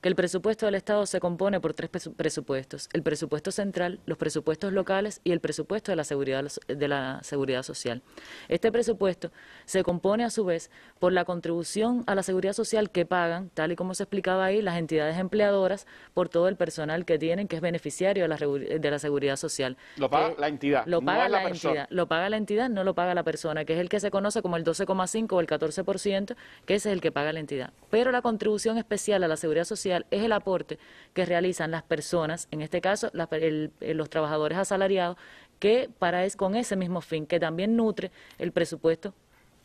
que el presupuesto del Estado se compone por tres presupuestos, el presupuesto central, los presupuestos locales y el presupuesto de la seguridad, de la seguridad social. Este presupuesto se compone a su vez por la contribución a la seguridad social que pagan, tal y como se explicaba ahí, las entidades empleadoras por todo el personal que tienen que es beneficiario de la, seguridad social. Lo paga la entidad. Lo paga no la, Lo paga la entidad, no lo paga la persona, que es el que se conoce como el 12,5 o el 14%, que ese es el que paga la entidad. Pero la contribución especial a la seguridad social es el aporte que realizan las personas, en este caso eh, los trabajadores asalariados, que para con ese mismo fin, que también nutre el presupuesto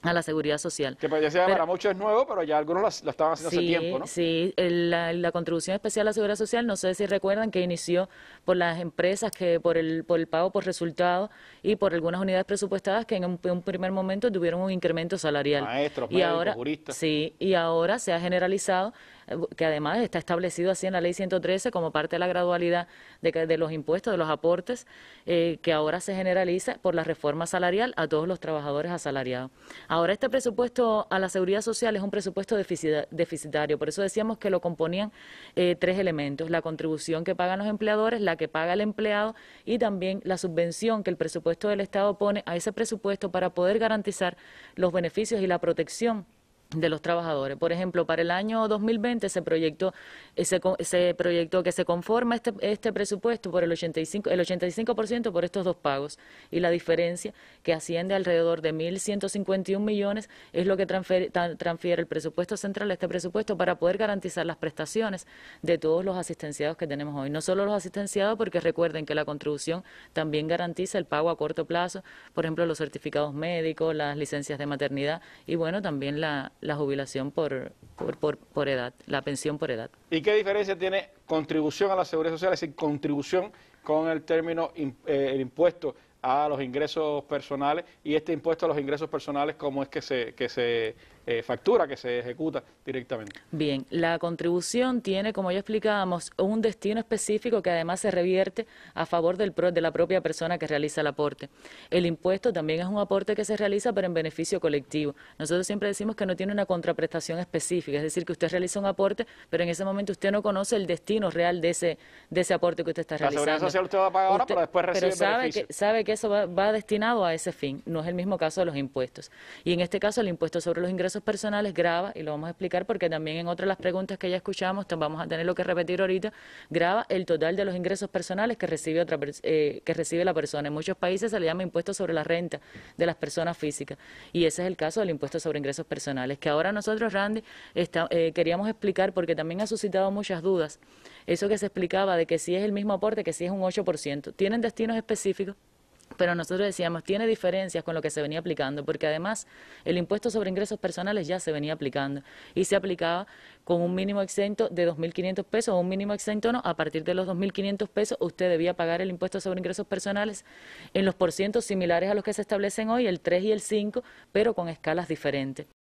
a la seguridad social. Que para muchos es nuevo, pero ya algunos lo estaban haciendo hace tiempo, ¿no? Sí, la, contribución especial a la seguridad social, no sé si recuerdan que inició por las empresas, que por el, por el pago por resultado y por algunas unidades presupuestadas que en un, primer momento tuvieron un incremento salarial. Maestros, y médicos, juristas. Sí, y ahora se ha generalizado que además está establecido así en la ley 113 como parte de la gradualidad de, los impuestos, de los aportes, eh, que ahora se generaliza por la reforma salarial a todos los trabajadores asalariados. Ahora, este presupuesto a la seguridad social es un presupuesto deficitario, por eso decíamos que lo componían eh, tres elementos, la contribución que pagan los empleadores, la que paga el empleado y también la subvención que el presupuesto del Estado pone a ese presupuesto para poder garantizar los beneficios y la protección de los trabajadores. Por ejemplo, para el año 2020 se proyectó, ese, proyecto que se conforma este, este presupuesto por el 85%, el 85 por estos dos pagos y la diferencia que asciende alrededor de 1.151 millones es lo que transfiere el presupuesto central a este presupuesto para poder garantizar las prestaciones de todos los asistenciados que tenemos hoy. No solo los asistenciados, porque recuerden que la contribución también garantiza el pago a corto plazo, por ejemplo, los certificados médicos, las licencias de maternidad y bueno, también la, la jubilación por, por, por, edad, la pensión por edad. ¿Y qué diferencia tiene contribución a la seguridad social, es contribución con el término eh, el impuesto a los ingresos personales y este impuesto a los ingresos personales, cómo es que se, que se eh, factura, que se ejecuta directamente. Bien, la contribución tiene, como ya explicábamos, un destino específico que además se revierte a favor del de la propia persona que realiza el aporte. El impuesto también es un aporte que se realiza, pero en beneficio colectivo. Nosotros siempre decimos que no tiene una contraprestación específica, es decir, que usted realiza un aporte, pero en ese momento usted no conoce el destino real de ese, de ese aporte que usted está realizando. La seguridad social usted va a pagar ahora, pero después recibe sabe eso va, destinado a ese fin. No es el mismo caso de los impuestos. Y en este caso el impuesto sobre los ingresos personales grava, y lo vamos a explicar porque también en otras de las preguntas que ya escuchamos, vamos a tener lo que repetir ahorita, grava el total de los ingresos personales que recibe, otra, eh, que recibe la persona. En muchos países se le llama impuesto sobre la renta de las personas físicas. Y ese es el caso del impuesto sobre ingresos personales, que ahora nosotros, Randy, eh, queríamos explicar porque también ha suscitado muchas dudas. Eso que se explicaba de que si es el mismo aporte, que si es un 8%. Tienen destinos específicos pero nosotros decíamos, tiene diferencias con lo que se venía aplicando, porque además el impuesto sobre ingresos personales ya se venía aplicando y se aplicaba con un mínimo exento de 2.500 pesos o un mínimo exento no, a partir de los 2.500 pesos usted debía pagar el impuesto sobre ingresos personales en los porcientos similares a los que se establecen hoy, el 3 y el 5, pero con escalas diferentes.